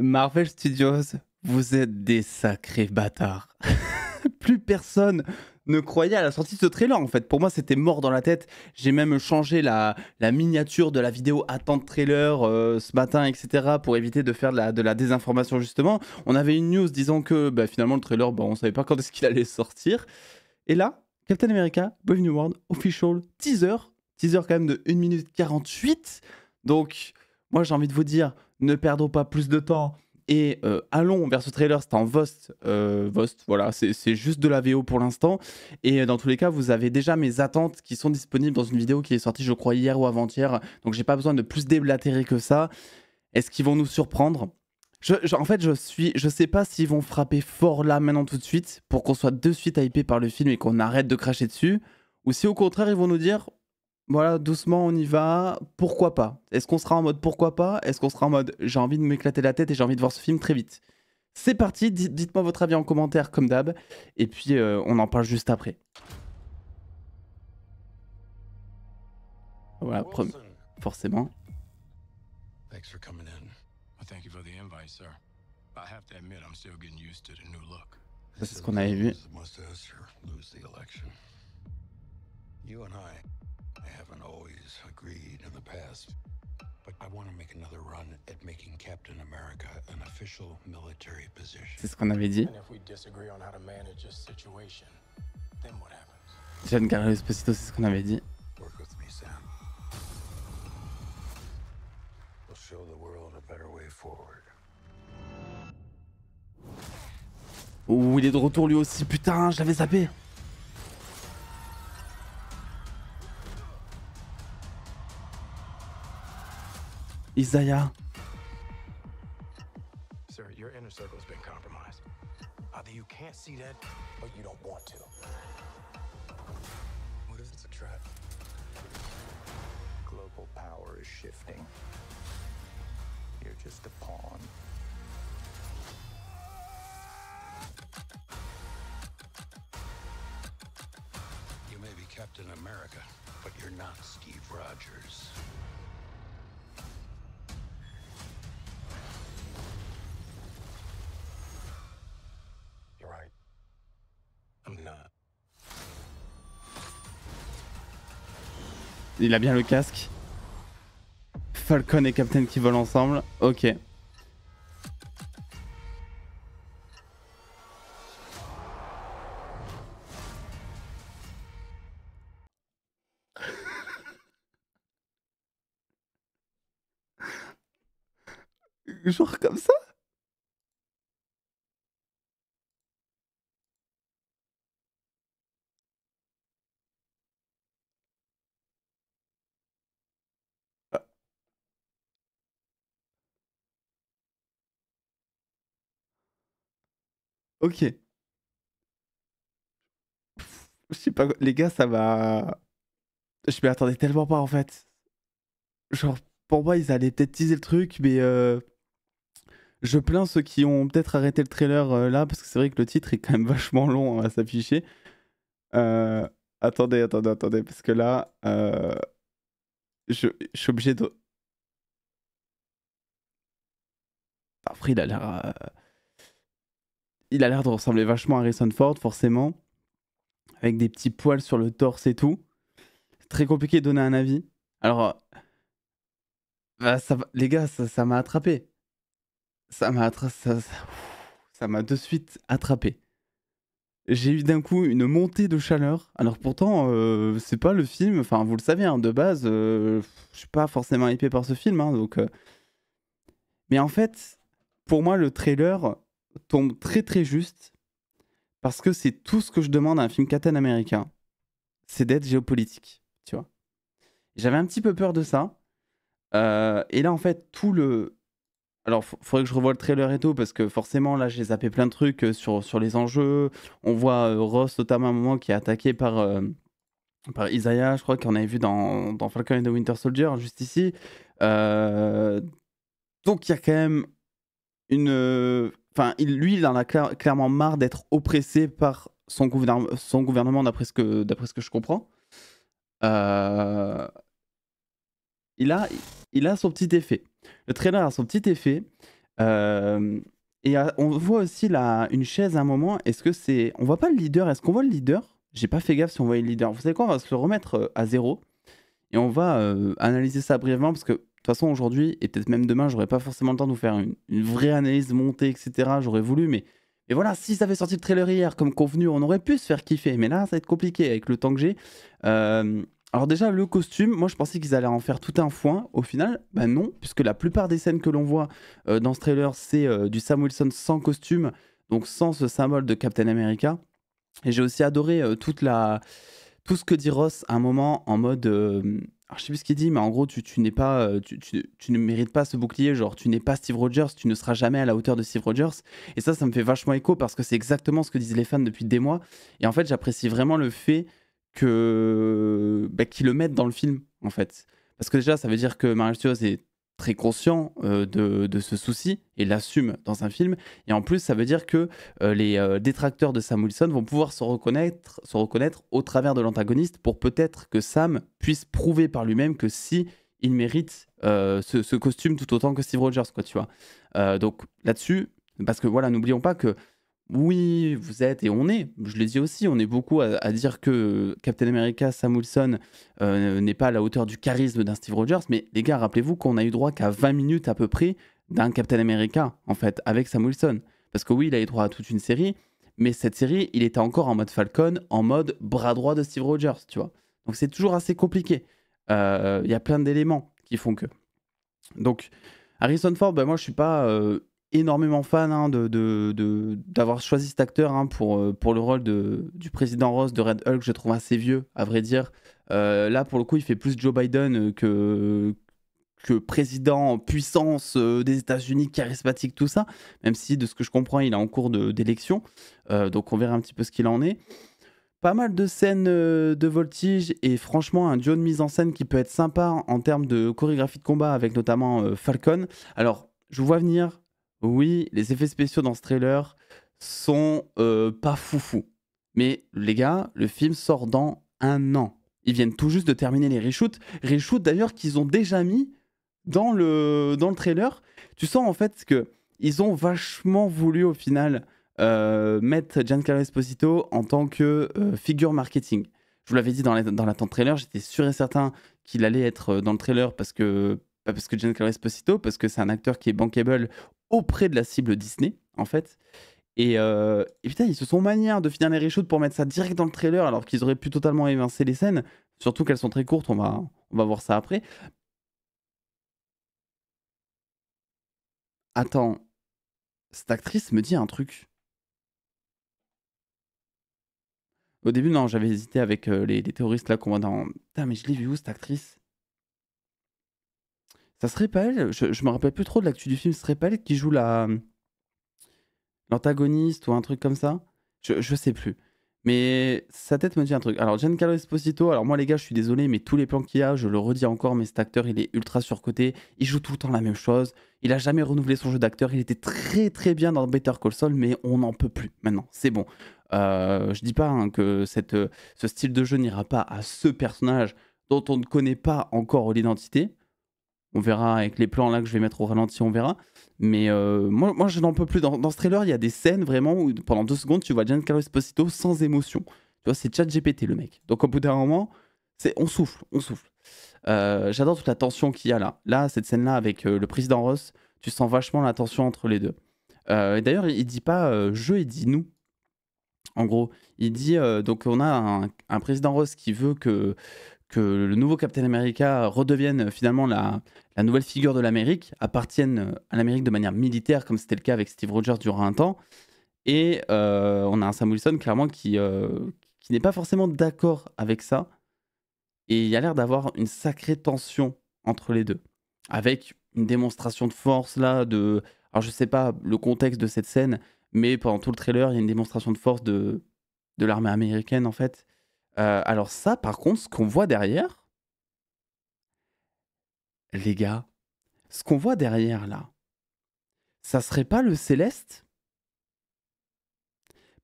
Marvel Studios, vous êtes des sacrés bâtards. Plus personne ne croyait à la sortie de ce trailer en fait. Pour moi, c'était mort dans la tête. J'ai même changé la, miniature de la vidéo attente trailer euh, ce matin, etc. pour éviter de faire de la, désinformation justement. On avait une news disant que bah, finalement le trailer, bah, on savait pas quand est-ce qu'il allait sortir. Et là, Captain America, Brave New World, official teaser, teaser quand même de 1 minute 48. Donc, moi j'ai envie de vous dire, ne perdons pas plus de temps et euh, allons vers ce trailer, c'est en Vost, euh, Vost, voilà, c'est juste de la VO pour l'instant, et euh, dans tous les cas, vous avez déjà mes attentes qui sont disponibles dans une vidéo qui est sortie, je crois, hier ou avant-hier, donc j'ai pas besoin de plus déblatérer que ça. Est-ce qu'ils vont nous surprendre je, en fait, je suis, je sais pas s'ils vont frapper fort là maintenant tout de suite pour qu'on soit de suite hypé par le film et qu'on arrête de cracher dessus, ou si au contraire ils vont nous dire voilà, doucement, on y va. Pourquoi pas Est-ce qu'on sera en mode pourquoi pas Est-ce qu'on sera en mode j'ai envie de m'éclater la tête et j'ai envie de voir ce film très vite C'est parti, dites-moi votre avis en commentaire comme d'hab, et puis euh, on en parle juste après. Voilà, forcément. C'est ce qu'on avait vu. You I haven't always agreed in the past, but I want to make another run at making Captain America an official military position. C'est ce qu'on avait dit. we disagree on how to manage situation, then what happens? John Carlos Esposito, c'est ce qu'on avait dit. Work with me, Sam. We'll show the world a better way forward. Ouh, il est de retour lui aussi, putain, je l'avais zappé. Isaiah. Sir, your inner circle has been compromised. Either you can't see that, or you don't want to. What if it's a trap? Global power is shifting. You're just a pawn. You may be Captain America, but you're not Steve Rogers. Il a bien le casque. Falcon et Captain qui volent ensemble. Ok. Genre comme ça Ok. Je sais pas, les gars, ça va. Je m'y attendais tellement pas en fait. Genre, pour moi, ils allaient peut-être teaser le truc, mais euh, je plains ceux qui ont peut-être arrêté le trailer euh, là, parce que c'est vrai que le titre est quand même vachement long à s'afficher. Euh, attendez, attendez, attendez, parce que là, euh, je, suis obligé de. Après, il a l'air il a l'air de ressembler vachement à Harrison Ford, forcément, avec des petits poils sur le torse et tout. très compliqué de donner un avis. Alors, euh, bah, les gars, ça m'a attrapé. Ça m'a ça, m'a de suite attrapé. J'ai eu d'un coup une montée de chaleur. Alors pourtant, euh, c'est pas le film. Enfin, vous le savez, hein, de base, euh, je suis pas forcément hypé par ce film. Hein, donc, mais en fait, pour moi, le trailer, tombe très très juste parce que c'est tout ce que je demande à un film Captain américain, c'est d'être géopolitique, tu vois. J'avais un petit peu peur de ça. Euh, et là, en fait, tout le. Alors, faudrait que je revoie le trailer et tout, parce que forcément, là, j'ai zappé plein de trucs euh, sur, sur les enjeux. On voit euh, Ross, notamment, à un moment, qui est attaqué par, par Isaiah, je crois, qu'on avait vu dans, Falcon and the Winter Soldier, juste ici. Donc, il y a quand même une. Euh, enfin, lui, il en a clairement marre d'être oppressé par son, gouvernement, son gouvernement, d'après ce, que, ce que je comprends. Euh, il, a, il a son petit effet. Le trailer a son petit effet. Euh, et on voit aussi la une chaise à un moment. Est-ce que c'est. On voit pas le leader Est-ce qu'on voit le leader J'ai pas fait gaffe si on voit le leader. Vous savez quoi On va se le remettre à zéro. Et on va analyser ça brièvement parce que de toute façon, aujourd'hui, et peut-être même demain, j'aurais pas forcément le temps de vous faire une, vraie analyse montée, etc. J'aurais voulu, mais, mais voilà, si ça avait sorti le trailer hier, comme convenu, on aurait pu se faire kiffer. Mais là, ça va être compliqué avec le temps que j'ai. Euh, alors déjà, le costume, moi je pensais qu'ils allaient en faire tout un foin. Au final, ben non, puisque la plupart des scènes que l'on voit euh, dans ce trailer, c'est euh, du Sam Wilson sans costume, donc sans ce symbole de Captain America. Et j'ai aussi adoré toute la... tout ce que dit Ross à un moment en mode alors je sais plus ce qu'il dit, mais en gros, tu, n'es pas, euh, tu, ne mérites pas ce bouclier, genre tu n'es pas Steve Rogers, tu ne seras jamais à la hauteur de Steve Rogers. Et ça, ça me fait vachement écho parce que c'est exactement ce que disent les fans depuis des mois. Et en fait, j'apprécie vraiment le fait que bah, qu'ils le mettent dans le film, en fait. Parce que déjà, ça veut dire que Mario Studios est très conscient euh, de, ce souci et l'assume dans un film. Et en plus, ça veut dire que euh, les euh, détracteurs de Sam Wilson vont pouvoir se reconnaître, se reconnaître au travers de l'antagoniste pour peut-être que Sam puisse prouver par lui-même que si il mérite ce, ce, costume tout autant que Steve Rogers, quoi, tu vois. donc là-dessus, parce que voilà, n'oublions pas que oui, vous êtes et on est, je l'ai dit aussi, on est beaucoup à, dire que Captain America, Sam Wilson euh, n'est pas à la hauteur du charisme d'un Steve Rogers, mais les gars, rappelez-vous qu'on a eu droit qu'à 20 minutes à peu près d'un Captain America, en fait, avec Sam Wilson. Parce que oui, il a eu droit à toute une série, mais cette série, il était encore en mode Falcon, en mode bras droit de Steve Rogers, tu vois. Donc c'est toujours assez compliqué. Euh, il y a plein d'éléments qui font que. Donc, Harrison Ford, ben moi je suis pas euh, énormément fan hein, d'avoir choisi cet acteur hein, pour, euh, pour le rôle de, du président Ross de Red Hulk. Je trouve assez vieux, à vrai dire. Euh, là, pour le coup, il fait plus Joe Biden euh, que, que président puissance des États-Unis, charismatique, tout ça. Même si, de ce que je comprends, il est en cours d'élection. donc, on verra un petit peu ce qu'il en est. Pas mal de scènes de voltige et franchement un duo de mise en scène qui peut être sympa en termes de chorégraphie de combat avec notamment Falcon. Alors je vous vois venir, oui, les effets spéciaux dans ce trailer sont euh, pas foufou. Mais les gars, le film sort dans un an. Ils viennent tout juste de terminer les reshoots. Reshoots d'ailleurs qu'ils ont déjà mis dans le, dans le trailer. Tu sens en fait que ils ont vachement voulu au final euh, mettre Giancarlo Esposito en tant que euh, figure marketing. Je vous l'avais dit dans l'attente trailer, j'étais sûr et certain qu'il allait être euh, dans le trailer parce que parce que Giancarlo Esposito, parce que c'est un acteur qui est bankable auprès de la cible Disney, en fait. Euh, et, putain, ils se sont manières de finir les reshoots pour mettre ça direct dans le trailer alors qu'ils auraient pu totalement évincer les scènes. Surtout qu'elles sont très courtes, on va, on va voir ça après. Attends, cette actrice me dit un truc. Au début, non, j'avais hésité avec euh, les, les, terroristes là qu'on voit dans. Putain, mais je l'ai vu où cette actrice ça serait pas je, me rappelle plus trop de l'actu du film, ce serait pas qui joue la euh, l'antagoniste ou un truc comme ça je, je sais plus. Mais sa tête me dit un truc. Alors, Giancarlo Esposito, alors moi, les gars, je suis désolé, mais tous les plans qu'il a, je le redis encore, mais cet acteur, il est ultra surcoté. Il joue tout le temps la même chose. Il a jamais renouvelé son jeu d'acteur. Il était très, très bien dans Better Call Saul, mais on n'en peut plus maintenant. C'est bon. Euh, je dis pas hein, que cette, euh, ce style de jeu n'ira pas à ce personnage dont on ne connaît pas encore l'identité, on verra avec les plans là que je vais mettre au ralenti, on verra. Mais euh, moi, je n'en peux plus. Dans, ce trailer, il y a des scènes vraiment où pendant deux secondes, tu vois Carlos Esposito sans émotion. Tu vois, c'est chat GPT le mec. Donc au bout d'un moment, c'est on souffle, on souffle. Euh, j'adore toute la tension qu'il y a là. Là, cette scène-là avec euh, le président Ross, tu sens vachement la tension entre les deux. d'ailleurs, il dit pas je, il dit nous. En gros, il dit donc on a un président Ross qui veut que que le nouveau Captain America redevienne euh, finalement la, la nouvelle figure de l'Amérique, appartienne euh, à l'Amérique de manière militaire, comme c'était le cas avec Steve Rogers durant un temps. Et euh, on a un Sam Wilson, clairement, qui, qui n'est pas forcément d'accord avec ça. Et il y a l'air d'avoir une sacrée tension entre les deux. Avec une démonstration de force, là, de... Alors, je sais pas le contexte de cette scène, mais pendant tout le trailer, il y a une démonstration de force de, de l'armée américaine, en fait. Euh, alors ça, par contre, ce qu'on voit derrière, les gars, ce qu'on voit derrière là, ça serait pas le céleste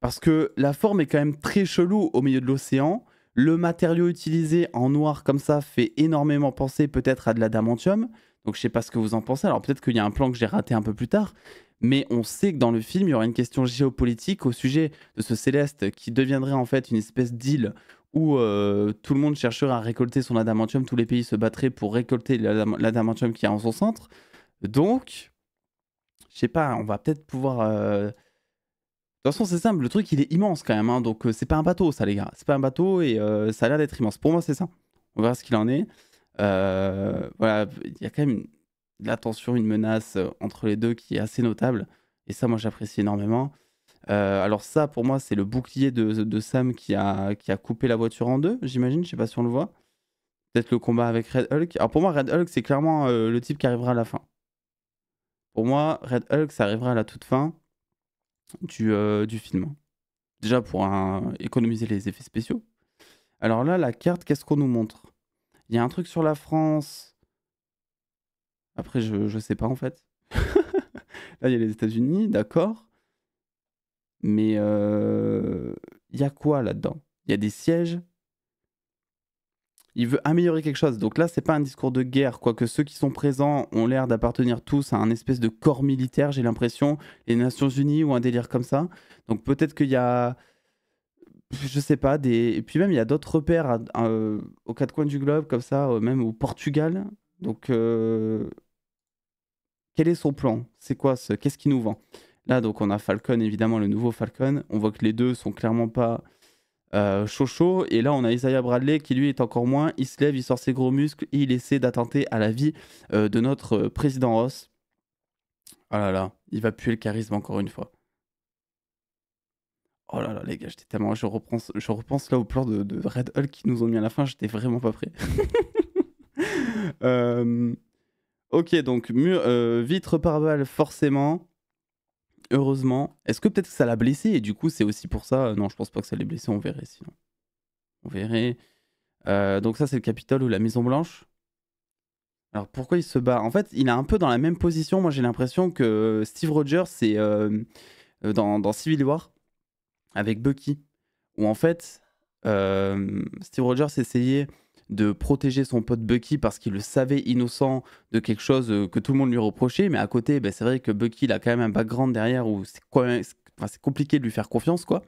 Parce que la forme est quand même très chelou au milieu de l'océan. Le matériau utilisé en noir comme ça fait énormément penser peut-être à de l'adamantium. Donc je sais pas ce que vous en pensez. Alors peut-être qu'il y a un plan que j'ai raté un peu plus tard. Mais on sait que dans le film, il y aura une question géopolitique au sujet de ce céleste qui deviendrait en fait une espèce d'île où euh, tout le monde chercherait à récolter son adamantium, tous les pays se battraient pour récolter l'adamantium qui est en son centre. Donc, je sais pas, on va peut-être pouvoir... Euh, de toute façon, c'est simple, le truc il est immense quand même, hein. donc euh, c'est pas un bateau ça les gars, c'est pas un bateau et ça a l'air d'être immense. Pour moi c'est ça, on verra ce qu'il en est. voilà, il y a quand même de la tension, une menace entre les deux qui est assez notable et ça moi j'apprécie énormément. Euh, alors ça, pour moi, c'est le bouclier de, Sam qui a, qui a coupé la voiture en deux, j'imagine. Je sais pas si on le voit. Peut-être le combat avec Red Hulk. Alors pour moi, Red Hulk, c'est clairement euh, le type qui arrivera à la fin. Pour moi, Red Hulk, ça arrivera à la toute fin du, euh, du film. Déjà pour économiser les effets spéciaux. Alors là, la carte, qu'est-ce qu'on nous montre Il y a un truc sur la France. Après, je, je sais pas en fait. là, il y a les États-Unis, d'accord. Mais euh, il y a quoi là-dedans Il y a des sièges. Il veut améliorer quelque chose. Donc là, c'est pas un discours de guerre, quoique ceux qui sont présents ont l'air d'appartenir tous à un espèce de corps militaire, j'ai l'impression, les Nations Unies ou un délire comme ça. Donc peut-être qu'il y a je sais pas, des... et puis même il y a d'autres repères euh, aux quatre coins du globe, comme ça, euh, même au Portugal. Donc, quel est son plan C'est quoi ce Qu'est-ce qui nous vend Là, donc, on a Falcon, évidemment, le nouveau Falcon. On voit que les deux sont clairement pas euh, chaud Et là, on a Isaiah Bradley qui, lui, est encore moins. Il se lève, il sort ses gros muscles et il essaie d'attenter à la vie euh, de notre euh, président Ross. Oh là là, il va puer le charisme encore une fois. Oh là là, les gars, j'étais tellement. Je repense, je repense là au plan de, Red Hulk qui nous ont mis à la fin, j'étais vraiment pas prêt. Euh, ok, donc vitre par balle, forcément heureusement. Est-ce que peut-être que ça l'a blessé et du coup c'est aussi pour ça Non, je pense pas que ça l'ait blessé, on verrait sinon. On verrait. Euh, donc ça c'est le Capitole ou la Maison Blanche. Alors pourquoi il se bat En fait, il est un peu dans la même position. Moi j'ai l'impression que Steve Rogers c'est euh, dans, Civil War avec Bucky, où en fait euh, Steve Rogers essayait de protéger son pote Bucky parce qu'il le savait innocent de quelque chose euh, que tout le monde lui reprochait. Mais à côté, ben, c'est vrai que Bucky, il a quand même un background derrière où c'est enfin, compliqué de lui faire confiance, quoi.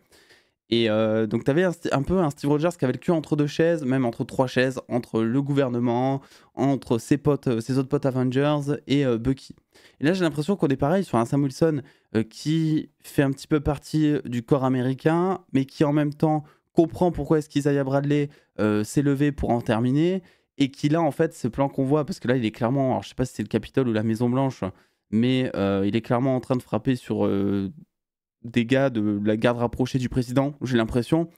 Et euh, donc, tu avais un, peu un Steve Rogers qui avait le cul entre deux chaises, même entre trois chaises, entre le gouvernement, entre ses potes, euh, ses autres potes Avengers et Bucky. Et là, j'ai l'impression qu'on est pareil sur un Sam Wilson qui fait un petit peu partie du corps américain, mais qui en même temps comprend pourquoi est-ce qu'Isaiah Bradley euh, s'est levé pour en terminer et qu'il a en fait ce plan qu'on voit parce que là il est clairement, alors je sais pas si c'est le Capitole ou la Maison Blanche, mais euh, il est clairement en train de frapper sur euh, des gars de la garde rapprochée du président, j'ai l'impression,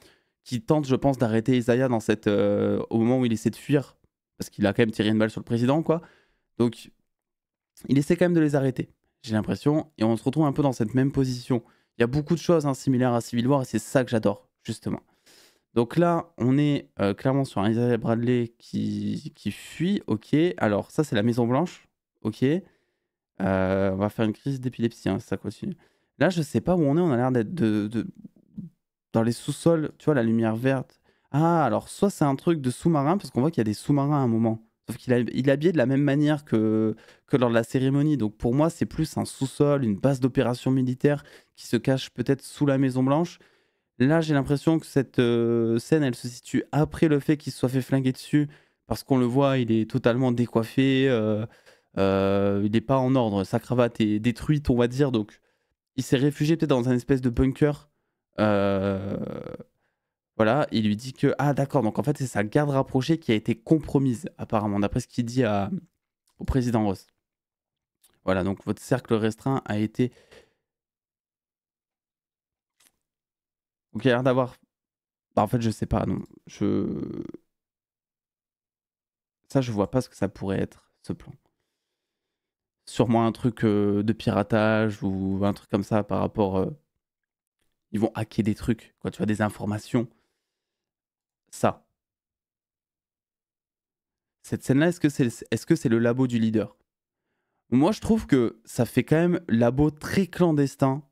qui tentent, je pense, d'arrêter Isaiah dans cette, au moment où il essaie de fuir parce qu'il a quand même tiré une balle sur le président quoi. Donc il essaie quand même de les arrêter, j'ai l'impression, et on se retrouve un peu dans cette même position. Il y a beaucoup de choses hein, similaires à Civil War et c'est ça que j'adore justement. Donc là, on est euh, clairement sur un Isaiah Bradley qui, qui fuit. Ok. Alors, ça, c'est la Maison Blanche. Ok. Euh, on va faire une crise d'épilepsie, hein, ça continue. Là, je ne sais pas où on est. On a l'air d'être de, dans les sous-sols. Tu vois, la lumière verte. Ah, alors, soit c'est un truc de sous-marin, parce qu'on voit qu'il y a des sous-marins à un moment. Sauf qu'il est habillé de la même manière que, que lors de la cérémonie. Donc pour moi, c'est plus un sous-sol, une base d'opération militaire qui se cache peut-être sous la Maison Blanche. Là, j'ai l'impression que cette euh, scène, elle se situe après le fait qu'il se soit fait flinguer dessus, parce qu'on le voit, il est totalement décoiffé, euh, euh, il n'est pas en ordre, sa cravate est détruite, on va dire, donc il s'est réfugié peut-être dans un espèce de bunker. voilà, il lui dit que ah d'accord, donc en fait c'est sa garde rapprochée qui a été compromise apparemment, d'après ce qu'il dit au président Ross. Voilà, donc votre cercle restreint a été Donc il a l'air d'avoir. Bah, en fait, je sais pas, non. Je. Ça, je vois pas ce que ça pourrait être, ce plan. Sûrement un truc euh, de piratage ou un truc comme ça par rapport. Euh, ils vont hacker des trucs, quoi, tu as des informations. Ça. Cette scène-là, est-ce que c'est est -ce c'est le labo du leader Moi, je trouve que ça fait quand même labo très clandestin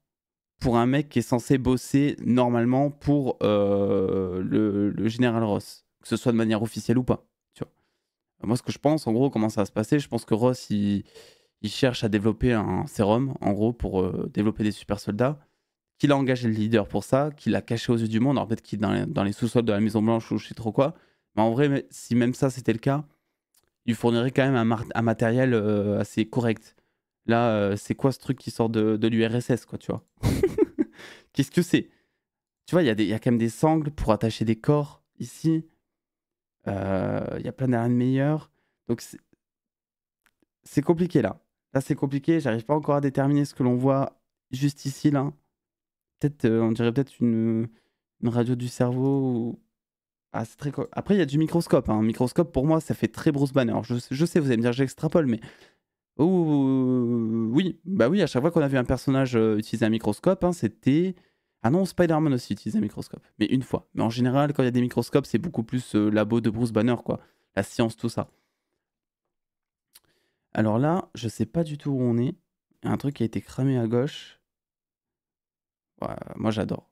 pour un mec qui est censé bosser normalement pour euh, le, général Ross, que ce soit de manière officielle ou pas. Tu vois. Moi, ce que je pense, en gros, comment ça va se passer, je pense que Ross, il, cherche à développer un sérum, en gros, pour euh, développer des super soldats, qu'il a engagé le leader pour ça, qu'il a caché aux yeux du monde, en fait, qu'il est dans les, sous-sols de la Maison Blanche ou je sais trop quoi. Mais en vrai, si même ça c'était le cas, il fournirait quand même un, matériel euh, assez correct. Là, euh, c'est quoi ce truc qui sort de, de l'URSS, quoi, tu vois Qu'est-ce que c'est Tu vois, il y, a des, y a quand même des sangles pour attacher des corps ici. Euh, il y a plein d'arènes meilleures. Donc, c'est compliqué là. Là, c'est compliqué. J'arrive pas encore à déterminer ce que l'on voit juste ici, là. Peut-être, euh, on dirait peut-être une, radio du cerveau ou... Ah, très... Après, il y a du microscope. Un hein. Microscope, pour moi, ça fait très Bruce Banner. Je, je sais, vous allez me dire, j'extrapole, mais Oh, oui, bah oui, à chaque fois qu'on a vu un personnage euh, utiliser un microscope, hein, c'était. Ah non, Spider-Man aussi utilise un microscope, mais une fois. Mais en général, quand il y a des microscopes, c'est beaucoup plus euh, labo de Bruce Banner, quoi. La science, tout ça. Alors là, je sais pas du tout où on est. un truc qui a été cramé à gauche. moi, j'adore.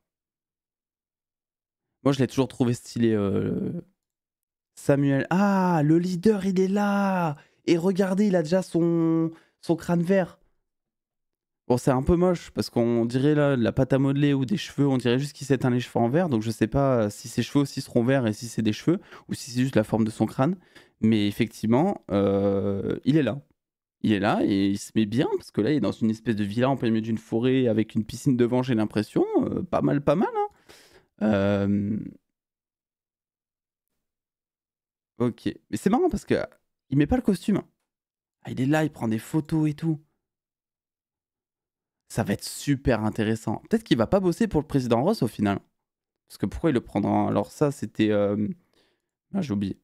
Moi, je l'ai toujours trouvé stylé. Euh, Samuel. Ah, le leader, il est là! Et regardez, il a déjà son, son crâne vert. Bon, c'est un peu moche parce qu'on dirait là de la pâte à modeler ou des cheveux, on dirait juste qu'il s'éteint les cheveux en vert. Donc je sais pas euh, si ses cheveux aussi seront verts et si c'est des cheveux ou si c'est juste la forme de son crâne. Mais effectivement, euh, il est là. Il est là et il se met bien parce que là il est dans une espèce de villa en plein milieu d'une forêt avec une piscine devant, j'ai l'impression. Euh, pas mal, pas mal. Hein. Ok. Mais c'est marrant parce que il met pas le costume. Ah, il est là, il prend des photos et tout. Ça va être super intéressant. Peut-être qu'il va pas bosser pour le président Ross au final. Parce que pourquoi il le prendra Alors ça, c'était... Euh, ah, j'ai oublié.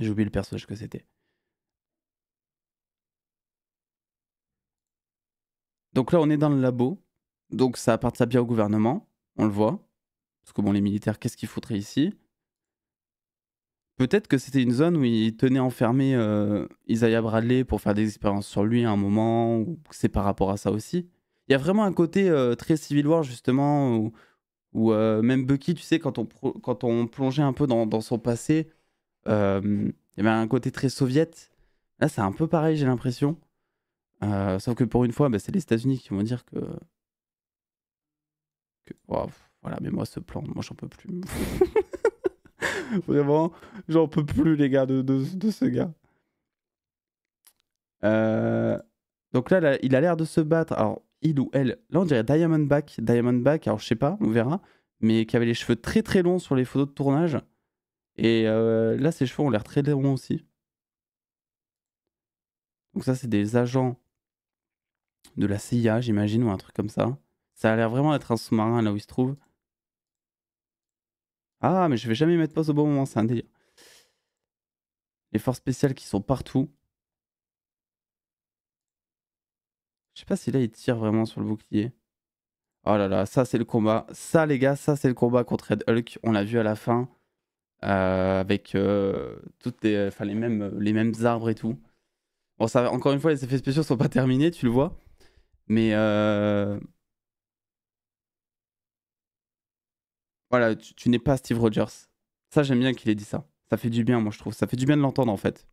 J'ai oublié le personnage que c'était. Donc là, on est dans le labo. Donc ça appartient bien au gouvernement. On le voit. Parce que bon, les militaires, qu'est-ce qu'ils foutraient ici Peut-être que c'était une zone où il tenait enfermé euh, Isaiah Bradley pour faire des expériences sur lui à un moment, ou c'est par rapport à ça aussi. Il y a vraiment un côté euh, très Civil War, justement, où, euh, même Bucky, tu sais, quand on, quand on plongeait un peu dans, son passé, il y avait un côté très soviète. Là, c'est un peu pareil, j'ai l'impression. sauf que pour une fois, bah, c'est les États-Unis qui vont dire que. voilà, mais moi, ce plan, moi, j'en peux plus. Vraiment, j'en peux plus, les gars, de, ce gars. Euh, donc là, il a l'air de se battre. Alors, il ou elle, là, on dirait Diamondback. Diamondback, alors je sais pas, on verra, mais qui avait les cheveux très très longs sur les photos de tournage. Et euh, là, ses cheveux ont l'air très longs aussi. Donc, ça, c'est des agents de la CIA, j'imagine, ou un truc comme ça. Ça a l'air vraiment d'être un sous-marin là où il se trouve. Ah, mais je vais jamais mettre pause au bon moment, c'est un délire. Les forces spéciales qui sont partout. Je sais pas si là il tire vraiment sur le bouclier. Oh là là, ça c'est le combat. Ça les gars, ça c'est le combat contre Red Hulk. On l'a vu à la fin. Euh, avec euh, toutes les, enfin, les, mêmes, les mêmes arbres et tout. Bon, ça, encore une fois, les effets spéciaux sont pas terminés, tu le vois. Mais euh, Voilà, tu, n'es pas Steve Rogers. Ça, j'aime bien qu'il ait dit ça. Ça fait du bien, moi, je trouve. Ça fait du bien de l'entendre, en fait.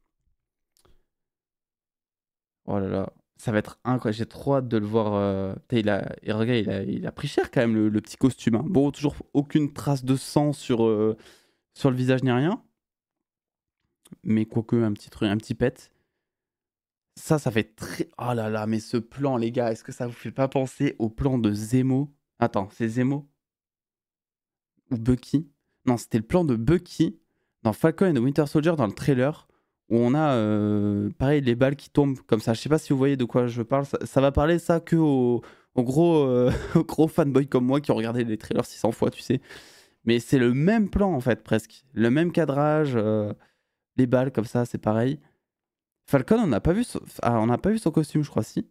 Oh là là. Ça va être incroyable. J'ai trop hâte de le voir. Euh, il, a... Il, a... pris cher, quand même, le... petit costume. Hein. Bon, toujours aucune trace de sang sur, euh, sur le visage ni rien. Mais quoique, un petit truc, un petit pet. Ça, ça fait très. Oh là là, mais ce plan, les gars, est-ce que ça vous fait pas penser au plan de Zemo Attends, c'est Zemo ou Bucky. Non, c'était le plan de Bucky dans Falcon et Winter Soldier dans le trailer où on a euh, pareil les balles qui tombent comme ça. Je sais pas si vous voyez de quoi je parle. Ça, va parler ça que euh, aux, gros, fanboys comme moi qui ont regardé les trailers 600 fois, tu sais. Mais c'est le même plan en fait presque, le même cadrage, euh, les balles comme ça, c'est pareil. Falcon, on n'a pas vu, son... Ah, on n'a pas vu son costume, je crois si.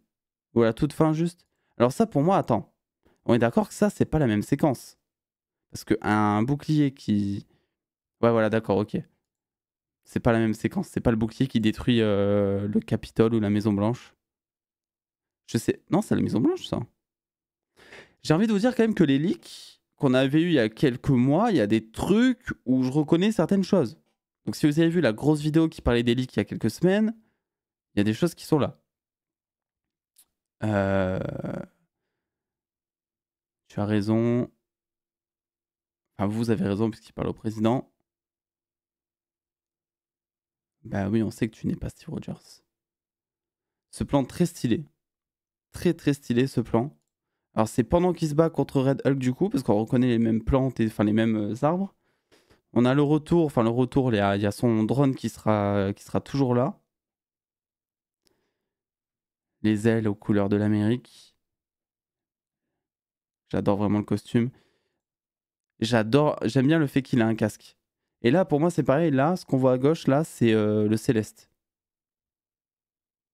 Ou à la toute fin juste. Alors ça pour moi, attends. On est d'accord que ça c'est pas la même séquence. Parce qu'un bouclier qui. Ouais, voilà, d'accord, ok. C'est pas la même séquence. C'est pas le bouclier qui détruit euh, le Capitole ou la Maison Blanche. Je sais. Non, c'est la Maison Blanche, ça. J'ai envie de vous dire quand même que les leaks qu'on avait eu il y a quelques mois, il y a des trucs où je reconnais certaines choses. Donc si vous avez vu la grosse vidéo qui parlait des leaks il y a quelques semaines, il y a des choses qui sont là. Euh... Tu as raison vous avez raison, puisqu'il parle au président. Bah oui, on sait que tu n'es pas Steve Rogers. Ce plan très stylé. Très très stylé ce plan. Alors c'est pendant qu'il se bat contre Red Hulk du coup, parce qu'on reconnaît les mêmes plantes, et, enfin les mêmes euh, arbres. On a le retour, enfin le retour, il y, a, a son drone qui sera, euh, qui sera toujours là. Les ailes aux couleurs de l'Amérique. J'adore vraiment le costume. J'adore, j'aime bien le fait qu'il a un casque. Et là, pour moi, c'est pareil. Là, ce qu'on voit à gauche, là, c'est euh, le céleste.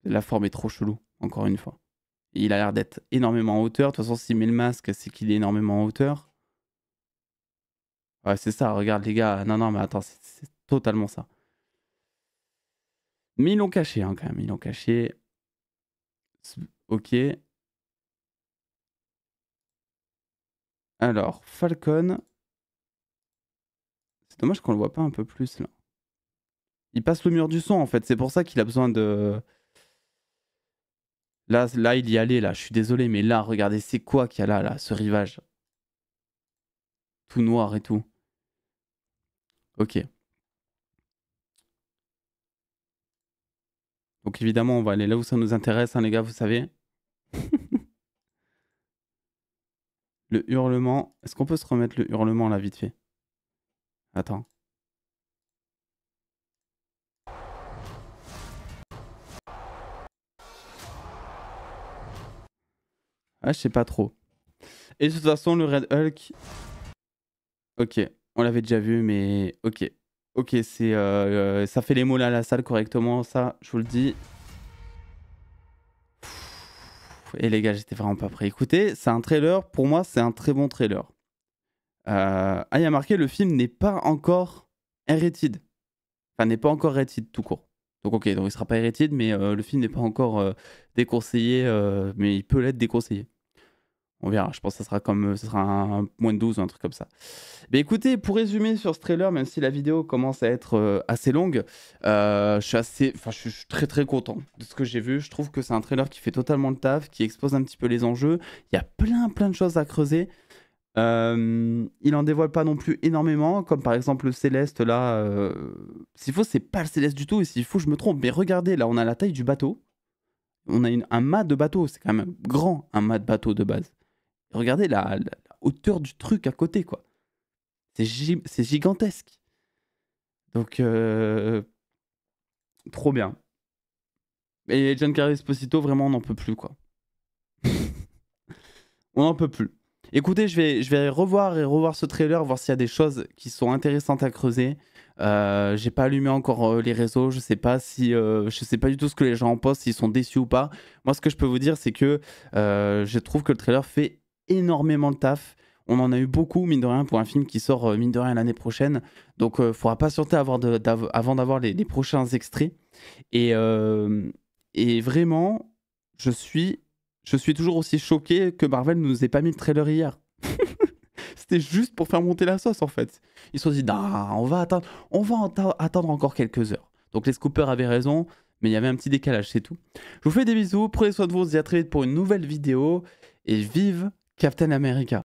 La forme est trop chelou, encore une fois. il a l'air d'être énormément en hauteur. De toute façon, s'il met le masque, c'est qu'il est énormément en hauteur. Ouais, c'est ça. Regarde, les gars. Non, non, mais attends, c'est totalement ça. Mais ils l'ont caché, hein, quand même. Ils l'ont caché. Ok. Alors, Falcon. C'est dommage qu'on le voit pas un peu plus là. Il passe le mur du son en fait, c'est pour ça qu'il a besoin de. Là, là, il y allait là, je suis désolé, mais là, regardez, c'est quoi qu'il y a là, là, ce rivage Tout noir et tout. Ok. Donc évidemment, on va aller là où ça nous intéresse, hein, les gars, vous savez. le hurlement. Est-ce qu'on peut se remettre le hurlement là vite fait Attends. Ah, je sais pas trop. Et de toute façon, le Red Hulk. Ok, on l'avait déjà vu, mais ok. Ok, c'est euh, euh, ça fait les mots là à la salle correctement, ça, je vous le dis. Et les gars, j'étais vraiment pas prêt. Écoutez, c'est un trailer, pour moi, c'est un très bon trailer. Euh, ah, il y a marqué, le film n'est pas encore rated. Enfin, n'est pas encore rated tout court. Donc, ok, donc il sera pas rated, mais euh, le film n'est pas encore euh, déconseillé, mais il peut l'être déconseillé. On verra, je pense que ça sera comme ça sera un, moins de 12 un truc comme ça. Mais écoutez, pour résumer sur ce trailer, même si la vidéo commence à être assez longue, je suis assez, enfin je suis très très content de ce que j'ai vu. Je trouve que c'est un trailer qui fait totalement le taf, qui expose un petit peu les enjeux. Il y a plein plein de choses à creuser. Euh, il en dévoile pas non plus énormément, comme par exemple le Céleste là. Euh, s'il faut, c'est pas le Céleste du tout, et s'il faut, je me trompe. Mais regardez, là, on a la taille du bateau. On a un mât de bateau, c'est quand même grand un mât de bateau de base. regardez la, hauteur du truc à côté, quoi. C'est, gigantesque. Donc, euh, trop bien. Et John Esposito, vraiment, on n'en peut plus, quoi. on n'en peut plus. Écoutez, je vais, je vais revoir et revoir ce trailer, voir s'il y a des choses qui sont intéressantes à creuser. Euh, j'ai pas allumé encore euh, les réseaux, je sais pas si, euh, je sais pas du tout ce que les gens en pensent, s'ils sont déçus ou pas. Moi, ce que je peux vous dire, c'est que euh, je trouve que le trailer fait énormément de taf. On en a eu beaucoup, mine de rien, pour un film qui sort, mine de rien, l'année prochaine. Donc, il faudra patienter avant d'avoir les, prochains extraits. Et, et vraiment, je suis je suis toujours aussi choqué que Marvel ne nous ait pas mis le trailer hier. C'était juste pour faire monter la sauce en fait. Ils se sont dit, on va attendre, on va attendre encore quelques heures. Donc les scoopers avaient raison, mais il y avait un petit décalage, c'est tout. Je vous fais des bisous, prenez soin de vous, on se dit à très vite pour une nouvelle vidéo et vive Captain America.